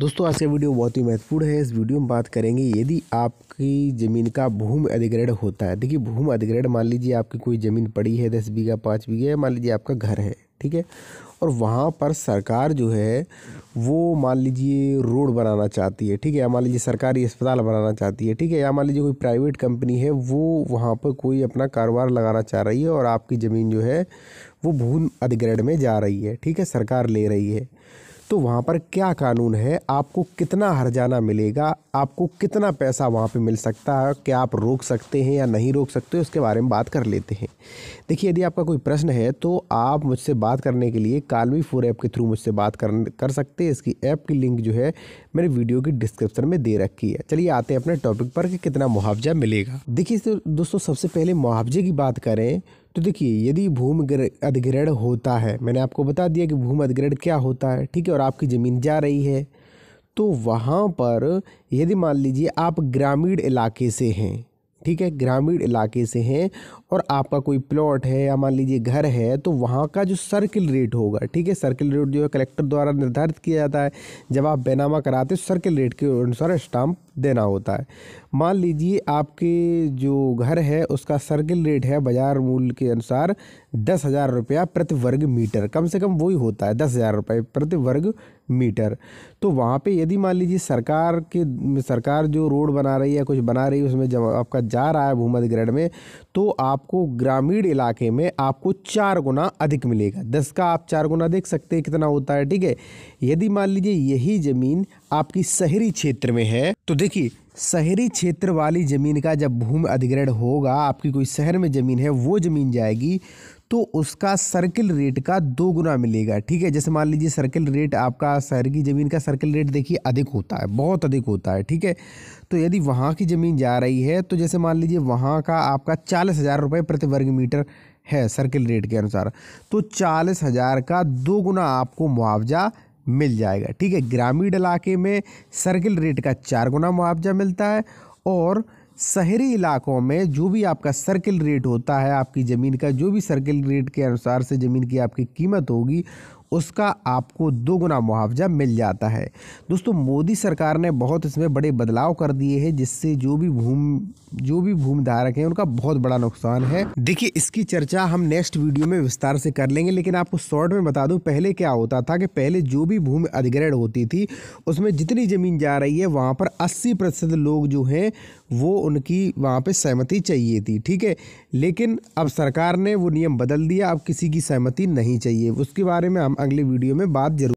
दोस्तों आज का वीडियो बहुत ही महत्वपूर्ण है इस वीडियो में बात करेंगे यदि आपकी ज़मीन का भूमि अधिग्रहण होता है देखिए भूमि अधिग्रहण मान लीजिए आपकी कोई ज़मीन पड़ी है दस बीघा पाँच बीघा मान लीजिए आपका घर है ठीक है और वहाँ पर सरकार जो है वो मान लीजिए रोड बनाना चाहती है ठीक है या मान लीजिए सरकारी अस्पताल बनाना चाहती है ठीक है या मान लीजिए कोई प्राइवेट कंपनी है वो वहाँ पर कोई अपना कारोबार लगाना चाह रही है और आपकी ज़मीन जो है वो भूमि अधिग्रहण में जा रही है ठीक है सरकार ले रही है तो वहाँ पर क्या कानून है आपको कितना हरजाना मिलेगा आपको कितना पैसा वहाँ पे मिल सकता है क्या आप रोक सकते हैं या नहीं रोक सकते उसके बारे में बात कर लेते हैं देखिए यदि आपका कोई प्रश्न है तो आप मुझसे बात करने के लिए कालवी फोर ऐप के थ्रू मुझसे बात कर कर सकते हैं इसकी ऐप की लिंक जो है मैंने वीडियो की डिस्क्रिप्शन में दे रखी है चलिए आते हैं अपने टॉपिक पर कि कितना मुआवजा मिलेगा देखिए दोस्तों सबसे पहले मुआवजे की बात करें तो देखिए यदि भूमि अधिग्रहण होता है मैंने आपको बता दिया कि भूमि अधिग्रहण क्या होता है ठीक है और आपकी ज़मीन जा रही है तो वहाँ पर यदि मान लीजिए आप ग्रामीण इलाके से हैं ठीक है ग्रामीण इलाके से हैं और आपका कोई प्लॉट है या मान लीजिए घर है तो वहाँ का जो सर्किल रेट होगा ठीक है सर्किल रेट जो है कलेक्टर द्वारा निर्धारित किया जाता है जब आप बैनामा कराते हैं तो सर्किल रेट के अनुसार स्टाम्प देना होता है मान लीजिए आपके जो घर है उसका सर्किल रेट है बाज़ार मूल्य के अनुसार दस हज़ार रुपया प्रति वर्ग मीटर कम से कम वही होता है दस हज़ार रुपये प्रति वर्ग मीटर तो वहाँ पे यदि मान लीजिए सरकार के सरकार जो रोड बना रही है कुछ बना रही है उसमें जब आपका जा रहा है भूमध ग्रहण में तो आपको ग्रामीण इलाके में आपको चार गुना अधिक मिलेगा दस का आप चार गुना देख सकते हैं कितना होता है ठीक है यदि मान लीजिए यही ज़मीन आपकी शहरी क्षेत्र में है तो देखिए शहरी क्षेत्र वाली ज़मीन का जब भूमि अधिग्रहण होगा आपकी कोई शहर में ज़मीन है वो ज़मीन जाएगी तो उसका सर्किल रेट का दो गुना मिलेगा ठीक है जैसे मान लीजिए सर्किल रेट आपका शहर की ज़मीन का सर्किल रेट देखिए अधिक होता है बहुत अधिक होता है ठीक है तो यदि वहाँ की ज़मीन जा रही है तो जैसे मान लीजिए वहाँ का आपका चालीस हज़ार रुपये प्रति वर्ग मीटर है सर्किल रेट के अनुसार तो चालीस हज़ार का दो गुना आपको मुआवजा मिल जाएगा ठीक है ग्रामीण इलाके में सर्किल रेट का चार गुना मुआवजा मिलता है और शहरी इलाकों में जो भी आपका सर्किल रेट होता है आपकी ज़मीन का जो भी सर्किल रेट के अनुसार से ज़मीन की आपकी कीमत होगी उसका आपको दोगुना मुआवजा मिल जाता है दोस्तों मोदी सरकार ने बहुत इसमें बड़े बदलाव कर दिए हैं जिससे जो भी भूमि जो भी भूमि धारक हैं उनका बहुत बड़ा नुकसान है देखिए इसकी चर्चा हम नेक्स्ट वीडियो में विस्तार से कर लेंगे लेकिन आपको शॉर्ट में बता दूं पहले क्या होता था कि पहले जो भी भूमि अधिग्रहण होती थी उसमें जितनी ज़मीन जा रही है वहाँ पर अस्सी प्रतिशत लोग जो हैं वो उनकी वहाँ पर सहमति चाहिए थी ठीक है लेकिन अब सरकार ने वो नियम बदल दिया अब किसी की सहमति नहीं चाहिए उसके बारे में हम अगली वीडियो में बात जरूर